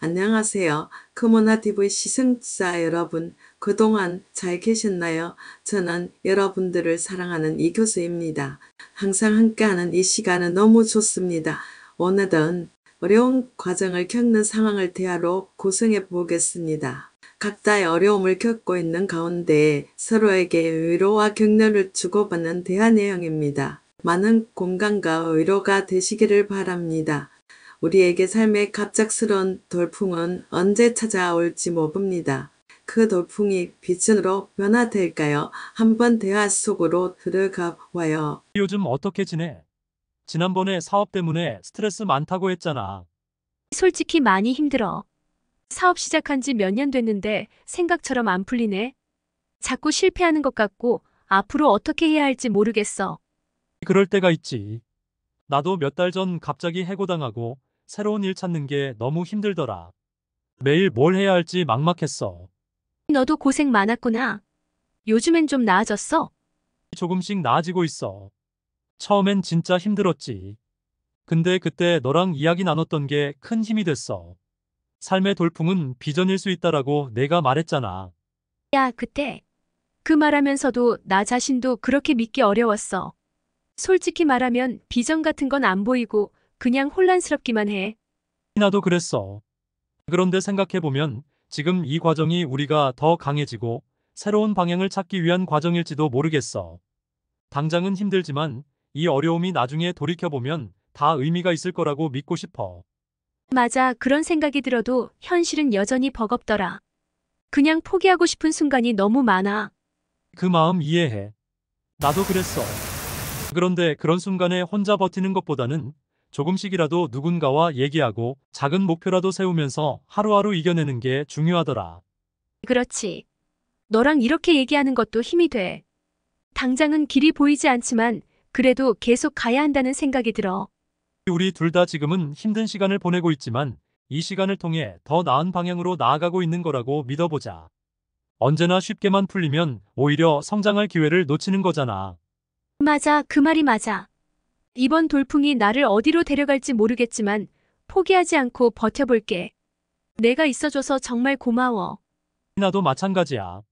안녕하세요. 크모나TV 시승자 여러분 그동안 잘 계셨나요? 저는 여러분들을 사랑하는 이 교수입니다. 항상 함께하는 이 시간은 너무 좋습니다. 오늘은 어려운 과정을 겪는 상황을 대화로 구성해 보겠습니다. 각자의 어려움을 겪고 있는 가운데 서로에게 위로와 격려를 주고받는 대화 내용입니다. 많은 공감과 위로가 되시기를 바랍니다. 우리에게 삶의 갑작스런 돌풍은 언제 찾아올지 모릅니다. 그 돌풍이 빛으로 변화될까요? 한번 대화 속으로 들어가 와요. 요즘 어떻게 지내? 지난번에 사업 때문에 스트레스 많다고 했잖아. 솔직히 많이 힘들어. 사업 시작한 지 몇 년 됐는데 생각처럼 안 풀리네. 자꾸 실패하는 것 같고 앞으로 어떻게 해야 할지 모르겠어. 그럴 때가 있지. 나도 몇 달 전 갑자기 해고당하고 새로운 일 찾는 게 너무 힘들더라. 매일 뭘 해야 할지 막막했어. 너도 고생 많았구나. 요즘엔 좀 나아졌어? 조금씩 나아지고 있어. 처음엔 진짜 힘들었지. 근데 그때 너랑 이야기 나눴던 게 큰 힘이 됐어. 삶의 돌풍은 비전일 수 있다라고 내가 말했잖아. 야, 그때 그 말하면서도 나 자신도 그렇게 믿기 어려웠어. 솔직히 말하면 비전 같은 건 안 보이고 그냥 혼란스럽기만 해. 나도 그랬어. 그런데 생각해보면 지금 이 과정이 우리가 더 강해지고 새로운 방향을 찾기 위한 과정일지도 모르겠어. 당장은 힘들지만 이 어려움이 나중에 돌이켜보면 다 의미가 있을 거라고 믿고 싶어. 맞아, 그런 생각이 들어도 현실은 여전히 버겁더라. 그냥 포기하고 싶은 순간이 너무 많아. 그 마음 이해해. 나도 그랬어. 그런데 그런 순간에 혼자 버티는 것보다는 조금씩이라도 누군가와 얘기하고 작은 목표라도 세우면서 하루하루 이겨내는 게 중요하더라. 그렇지. 너랑 이렇게 얘기하는 것도 힘이 돼. 당장은 길이 보이지 않지만 그래도 계속 가야 한다는 생각이 들어. 우리 둘 다 지금은 힘든 시간을 보내고 있지만 이 시간을 통해 더 나은 방향으로 나아가고 있는 거라고 믿어보자. 언제나 쉽게만 풀리면 오히려 성장할 기회를 놓치는 거잖아. 맞아, 그 말이 맞아. 이번 돌풍이 나를 어디로 데려갈지 모르겠지만 포기하지 않고 버텨볼게. 내가 있어줘서 정말 고마워. 나도 마찬가지야.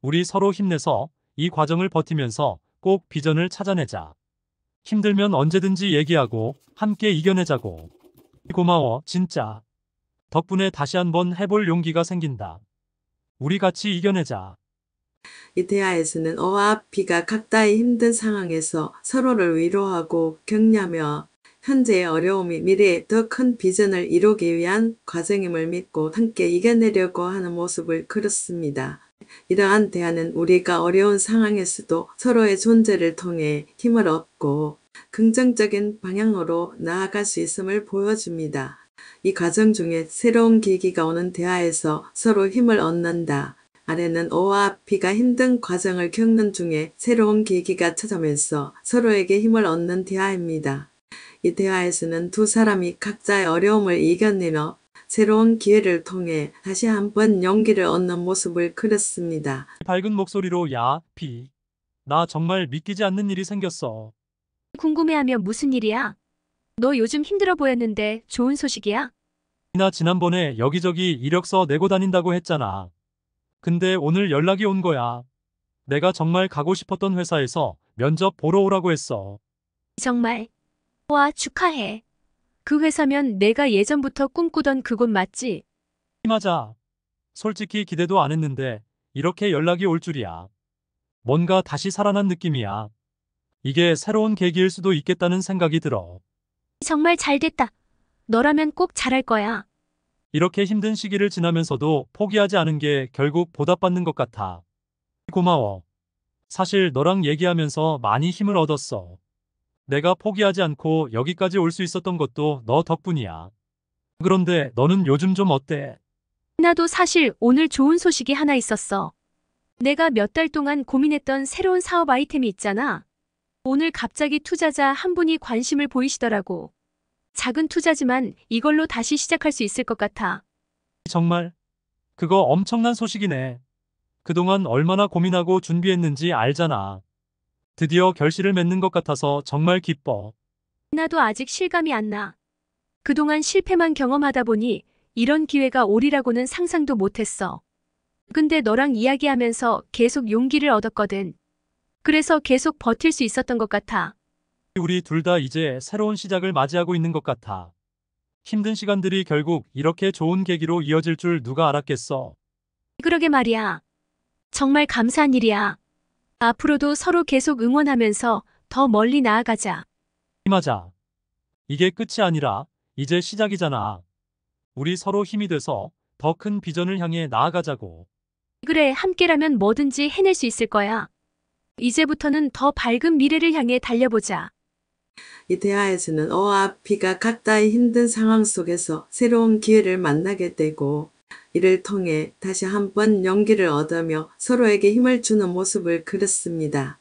우리 서로 힘내서 이 과정을 버티면서 꼭 비전을 찾아내자. 힘들면 언제든지 얘기하고 함께 이겨내자고. 고마워, 진짜. 덕분에 다시 한번 해볼 용기가 생긴다. 우리 같이 이겨내자. 이데아에서는 어와 비가 각다의 힘든 상황에서 서로를 위로하고 격려하며 현재의 어려움이 미래에더 큰 비전을 이루기 위한 과정임을 믿고 함께 이겨내려고 하는 모습을 그렸습니다. 이러한 대안은 우리가 어려운 상황에서도 서로의 존재를 통해 힘을 얻고 긍정적인 방향으로 나아갈 수 있음을 보여줍니다. 이 과정 중에 새로운 계기가 오는 대화에서 서로 힘을 얻는다. 아내는 오와 피가 힘든 과정을 겪는 중에 새로운 계기가 찾아면서 서로에게 힘을 얻는 대화입니다. 이 대화에서는 두 사람이 각자의 어려움을 이겨내며 새로운 기회를 통해 다시 한번 용기를 얻는 모습을 그렸습니다. 밝은 목소리로 야, 피. 나 정말 믿기지 않는 일이 생겼어. 궁금해하면 무슨 일이야? 너 요즘 힘들어 보였는데 좋은 소식이야? 나 지난번에 여기저기 이력서 내고 다닌다고 했잖아. 근데 오늘 연락이 온 거야. 내가 정말 가고 싶었던 회사에서 면접 보러 오라고 했어. 정말. 와, 축하해. 그 회사면 내가 예전부터 꿈꾸던 그곳 맞지? 맞아. 솔직히 기대도 안 했는데 이렇게 연락이 올 줄이야. 뭔가 다시 살아난 느낌이야. 이게 새로운 계기일 수도 있겠다는 생각이 들어. 정말 잘 됐다. 너라면 꼭 잘할 거야. 이렇게 힘든 시기를 지나면서도 포기하지 않은 게 결국 보답받는 것 같아. 고마워. 사실 너랑 얘기하면서 많이 힘을 얻었어. 내가 포기하지 않고 여기까지 올 수 있었던 것도 너 덕분이야. 그런데 너는 요즘 좀 어때? 나도 사실 오늘 좋은 소식이 하나 있었어. 내가 몇 달 동안 고민했던 새로운 사업 아이템이 있잖아. 오늘 갑자기 투자자 한 분이 관심을 보이시더라고. 작은 투자지만 이걸로 다시 시작할 수 있을 것 같아. 정말 그거 엄청난 소식이네. 그동안 얼마나 고민하고 준비했는지 알잖아. 드디어 결실을 맺는 것 같아서 정말 기뻐. 나도 아직 실감이 안 나. 그동안 실패만 경험하다 보니 이런 기회가 오리라고는 상상도 못했어. 근데 너랑 이야기하면서 계속 용기를 얻었거든. 그래서 계속 버틸 수 있었던 것 같아. 우리 둘 다 이제 새로운 시작을 맞이하고 있는 것 같아. 힘든 시간들이 결국 이렇게 좋은 계기로 이어질 줄 누가 알았겠어. 그러게 말이야. 정말 감사한 일이야. 앞으로도 서로 계속 응원하면서 더 멀리 나아가자. 맞아. 이게 끝이 아니라 이제 시작이잖아. 우리 서로 힘이 돼서 더 큰 비전을 향해 나아가자고. 그래, 함께라면 뭐든지 해낼 수 있을 거야. 이제부터는 더 밝은 미래를 향해 달려보자. 이대화에서는 어와 비가 각다의 힘든 상황 속에서 새로운 기회를 만나게 되고 이를 통해 다시 한번 용기를 얻으며 서로에게 힘을 주는 모습을 그렸습니다.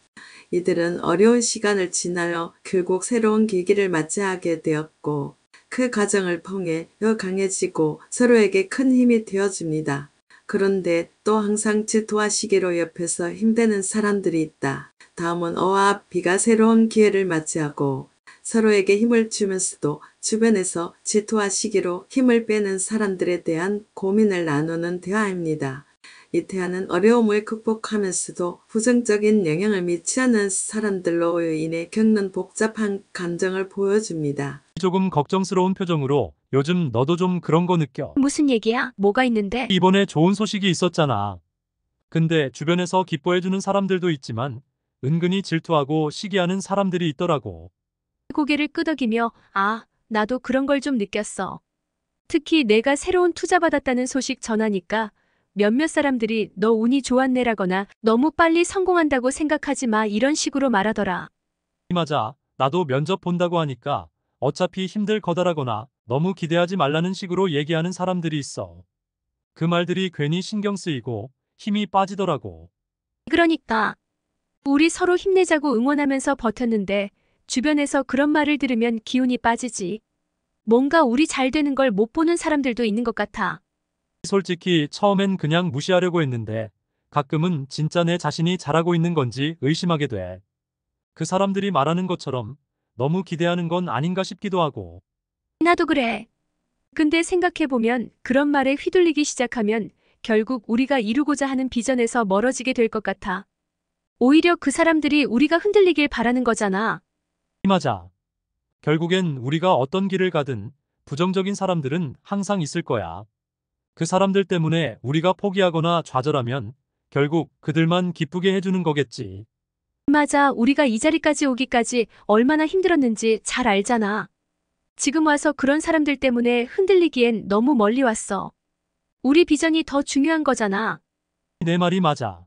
이들은 어려운 시간을 지나며 결국 새로운 계기를 맞이하게 되었고 그 과정을 통해 더 강해지고 서로에게 큰 힘이 되어집니다 그런데 또 항상 제토와 시기로 옆에서 힘드는 사람들이 있다. 다음은 어와 비가 새로운 기회를 맞이하고 서로에게 힘을 주면서도 주변에서 제토와 시기로 힘을 빼는 사람들에 대한 고민을 나누는 대화입니다. 이 대화는 어려움을 극복하면서도 부정적인 영향을 미치 않은 사람들로 인해 겪는 복잡한 감정을 보여줍니다. 조금 걱정스러운 표정으로 요즘 너도 좀 그런 거 느껴. 무슨 얘기야? 뭐가 있는데? 이번에 좋은 소식이 있었잖아. 근데 주변에서 기뻐해주는 사람들도 있지만 은근히 질투하고 시기하는 사람들이 있더라고. 고개를 끄덕이며 아, 나도 그런 걸 좀 느꼈어. 특히 내가 새로운 투자받았다는 소식 전하니까 몇몇 사람들이 너 운이 좋았네라거나 너무 빨리 성공한다고 생각하지 마 이런 식으로 말하더라. 맞아. 나도 면접 본다고 하니까 어차피 힘들 거다라거나 너무 기대하지 말라는 식으로 얘기하는 사람들이 있어. 그 말들이 괜히 신경 쓰이고 힘이 빠지더라고. 그러니까 우리 서로 힘내자고 응원하면서 버텼는데 주변에서 그런 말을 들으면 기운이 빠지지. 뭔가 우리 잘 되는 걸 못 보는 사람들도 있는 것 같아. 솔직히 처음엔 그냥 무시하려고 했는데 가끔은 진짜 내 자신이 잘하고 있는 건지 의심하게 돼. 그 사람들이 말하는 것처럼 너무 기대하는 건 아닌가 싶기도 하고. 나도 그래. 근데 생각해보면 그런 말에 휘둘리기 시작하면 결국 우리가 이루고자 하는 비전에서 멀어지게 될 것 같아. 오히려 그 사람들이 우리가 흔들리길 바라는 거잖아. 맞아. 결국엔 우리가 어떤 길을 가든 부정적인 사람들은 항상 있을 거야. 그 사람들 때문에 우리가 포기하거나 좌절하면 결국 그들만 기쁘게 해주는 거겠지. 맞아. 우리가 이 자리까지 오기까지 얼마나 힘들었는지 잘 알잖아. 지금 와서 그런 사람들 때문에 흔들리기엔 너무 멀리 왔어. 우리 비전이 더 중요한 거잖아. 내 말이 맞아.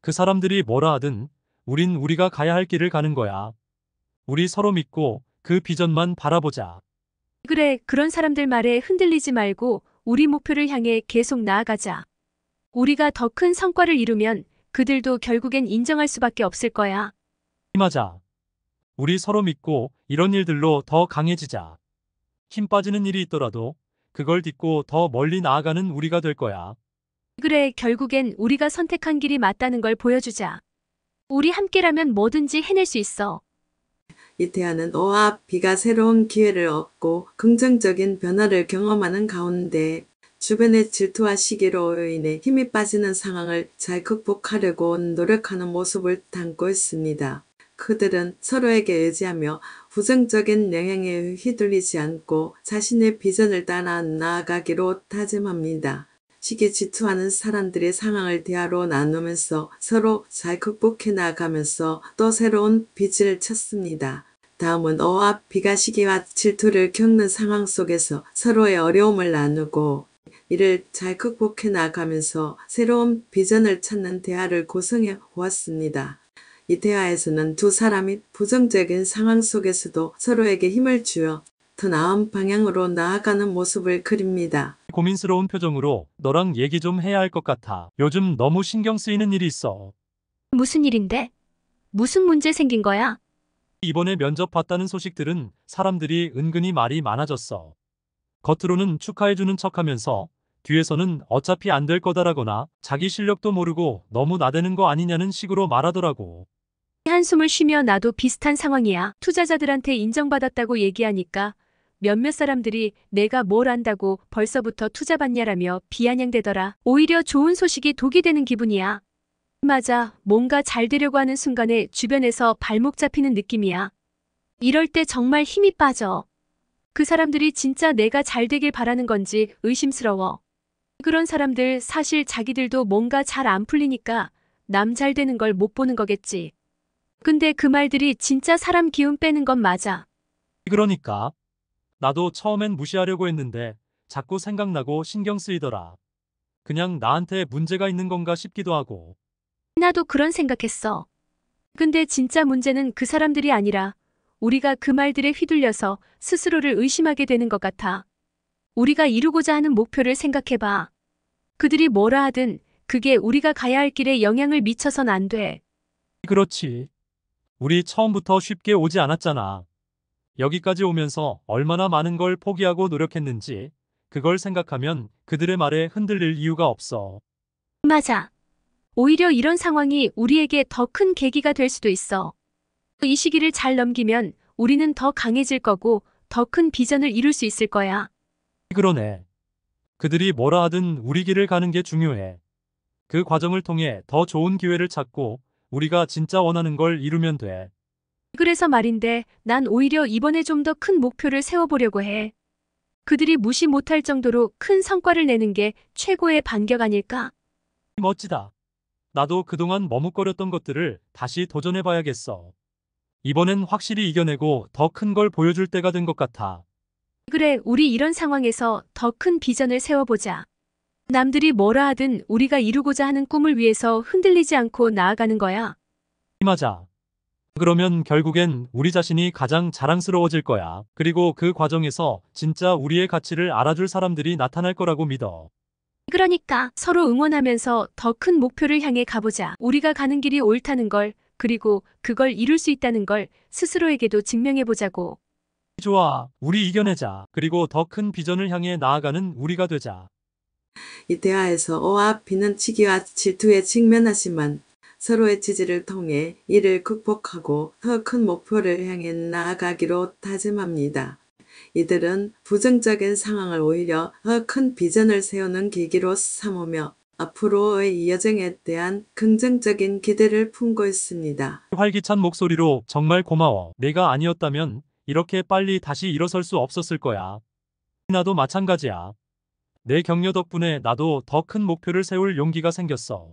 그 사람들이 뭐라 하든 우린 우리가 가야 할 길을 가는 거야. 우리 서로 믿고 그 비전만 바라보자. 그래, 그런 사람들 말에 흔들리지 말고 우리 목표를 향해 계속 나아가자. 우리가 더 큰 성과를 이루면 그들도 결국엔 인정할 수밖에 없을 거야. 맞아. 우리 서로 믿고 이런 일들로 더 강해지자. 힘 빠지는 일이 있더라도 그걸 딛고 더 멀리 나아가는 우리가 될 거야. 그래, 결국엔 우리가 선택한 길이 맞다는 걸 보여주자. 우리 함께라면 뭐든지 해낼 수 있어. 이태아는 오와 비가 새로운 기회를 얻고 긍정적인 변화를 경험하는 가운데 주변의 질투와 시기로 인해 힘이 빠지는 상황을 잘 극복하려고 노력하는 모습을 담고 있습니다. 그들은 서로에게 의지하며 부정적인 영향에 휘둘리지 않고 자신의 비전을 따라 나아가기로 다짐합니다. 시기 질투하는 사람들의 상황을 대화로 나누면서 서로 잘 극복해 나가면서 또 새로운 빚을 쳤습니다. 다음은 어와 비가 시기와 질투를 겪는 상황 속에서 서로의 어려움을 나누고 이를 잘 극복해 나가면서 새로운 비전을 찾는 대화를 구성해 보았습니다. 이데아에서는 두 사람이 부정적인 상황 속에서도 서로에게 힘을 주어 더 나은 방향으로 나아가는 모습을 그립니다. 고민스러운 표정으로 너랑 얘기 좀 해야 할 것 같아. 요즘 너무 신경 쓰이는 일이 있어. 무슨 일인데? 무슨 문제 생긴 거야? 이번에 면접 봤다는 소식 들은 사람들이 은근히 말이 많아졌어. 겉으로는 축하해주는 척하면서 뒤에서는 어차피 안 될 거다라거나 자기 실력도 모르고 너무 나대는 거 아니냐는 식으로 말하더라고. 한숨을 쉬며 나도 비슷한 상황이야. 투자자들한테 인정받았다고 얘기하니까 몇몇 사람들이 내가 뭘 안다고 벌써부터 투자받냐라며 비아냥대더라. 오히려 좋은 소식이 독이 되는 기분이야. 맞아 뭔가 잘 되려고 하는 순간에 주변에서 발목 잡히는 느낌이야. 이럴 때 정말 힘이 빠져. 그 사람들이 진짜 내가 잘 되길 바라는 건지 의심스러워. 그런 사람들 사실 자기들도 뭔가 잘 안 풀리니까 남 잘 되는 걸 못 보는 거겠지. 근데 그 말들이 진짜 사람 기운 빼는 건 맞아. 그러니까. 나도 처음엔 무시하려고 했는데 자꾸 생각나고 신경 쓰이더라. 그냥 나한테 문제가 있는 건가 싶기도 하고. 나도 그런 생각했어. 근데 진짜 문제는 그 사람들이 아니라 우리가 그 말들에 휘둘려서 스스로를 의심하게 되는 것 같아. 우리가 이루고자 하는 목표를 생각해봐. 그들이 뭐라 하든 그게 우리가 가야 할 길에 영향을 미쳐선 안 돼. 그렇지. 우리 처음부터 쉽게 오지 않았잖아. 여기까지 오면서 얼마나 많은 걸 포기하고 노력했는지 그걸 생각하면 그들의 말에 흔들릴 이유가 없어. 맞아. 오히려 이런 상황이 우리에게 더 큰 계기가 될 수도 있어. 이 시기를 잘 넘기면 우리는 더 강해질 거고 더 큰 비전을 이룰 수 있을 거야. 그러네. 그들이 뭐라 하든 우리 길을 가는 게 중요해. 그 과정을 통해 더 좋은 기회를 찾고 우리가 진짜 원하는 걸 이루면 돼. 그래서 말인데 난 오히려 이번에 좀 더 큰 목표를 세워보려고 해. 그들이 무시 못할 정도로 큰 성과를 내는 게 최고의 반격 아닐까? 멋지다. 나도 그동안 머뭇거렸던 것들을 다시 도전해봐야겠어. 이번엔 확실히 이겨내고 더 큰 걸 보여줄 때가 된 것 같아. 그래, 우리 이런 상황에서 더 큰 비전을 세워보자. 남들이 뭐라 하든 우리가 이루고자 하는 꿈을 위해서 흔들리지 않고 나아가는 거야. 맞아. 그러면 결국엔 우리 자신이 가장 자랑스러워질 거야. 그리고 그 과정에서 진짜 우리의 가치를 알아줄 사람들이 나타날 거라고 믿어. 그러니까 서로 응원하면서 더 큰 목표를 향해 가보자. 우리가 가는 길이 옳다는 걸, 그리고 그걸 이룰 수 있다는 걸 스스로에게도 증명해보자고. 좋아. 우리 이겨내자. 그리고 더 큰 비전을 향해 나아가는 우리가 되자. 이 대화에서 어와 비는 치기와 질투에 직면하지만 서로의 지지를 통해 이를 극복하고 더 큰 목표를 향해 나아가기로 다짐합니다. 이들은 부정적인 상황을 오히려 더 큰 비전을 세우는 계기로 삼으며 앞으로의 이 여정에 대한 긍정적인 기대를 품고 있습니다. 활기찬 목소리로 정말 고마워. 내가 아니었다면 이렇게 빨리 다시 일어설 수 없었을 거야. 나도 마찬가지야. 내 격려 덕분에 나도 더 큰 목표를 세울 용기가 생겼어.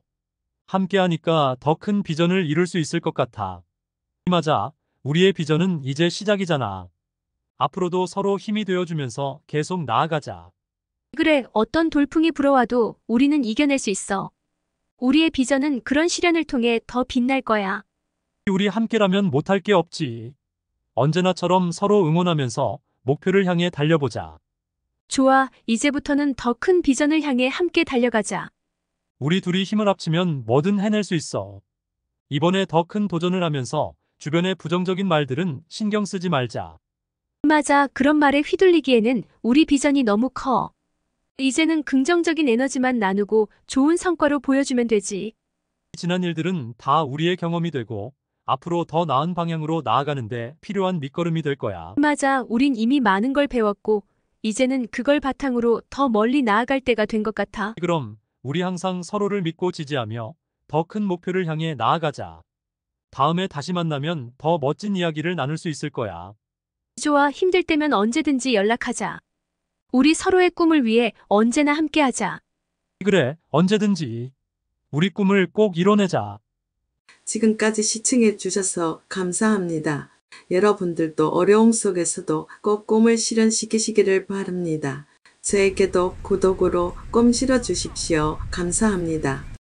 함께하니까 더 큰 비전을 이룰 수 있을 것 같아. 맞아. 우리의 비전은 이제 시작이잖아. 앞으로도 서로 힘이 되어주면서 계속 나아가자. 그래, 어떤 돌풍이 불어와도 우리는 이겨낼 수 있어. 우리의 비전은 그런 시련을 통해 더 빛날 거야. 우리 함께라면 못할 게 없지. 언제나처럼 서로 응원하면서 목표를 향해 달려보자. 좋아, 이제부터는 더 큰 비전을 향해 함께 달려가자. 우리 둘이 힘을 합치면 뭐든 해낼 수 있어. 이번에 더 큰 도전을 하면서 주변의 부정적인 말들은 신경 쓰지 말자. 맞아, 그런 말에 휘둘리기에는 우리 비전이 너무 커. 이제는 긍정적인 에너지만 나누고 좋은 성과로 보여주면 되지. 지난 일들은 다 우리의 경험이 되고 앞으로 더 나은 방향으로 나아가는데 필요한 밑거름이 될 거야. 맞아, 우린 이미 많은 걸 배웠고 이제는 그걸 바탕으로 더 멀리 나아갈 때가 된 것 같아. 그럼 우리 항상 서로를 믿고 지지하며 더 큰 목표를 향해 나아가자. 다음에 다시 만나면 더 멋진 이야기를 나눌 수 있을 거야. 좋아, 힘들 때면 언제든지 연락하자. 우리 서로의 꿈을 위해 언제나 함께하자. 그래, 언제든지. 우리 꿈을 꼭 이뤄내자. 지금까지 시청해 주셔서 감사합니다. 여러분들도 어려움 속에서도 꼭 꿈을 실현시키시기를 바랍니다. 저에게도 구독으로 꿈 실어주십시오. 감사합니다.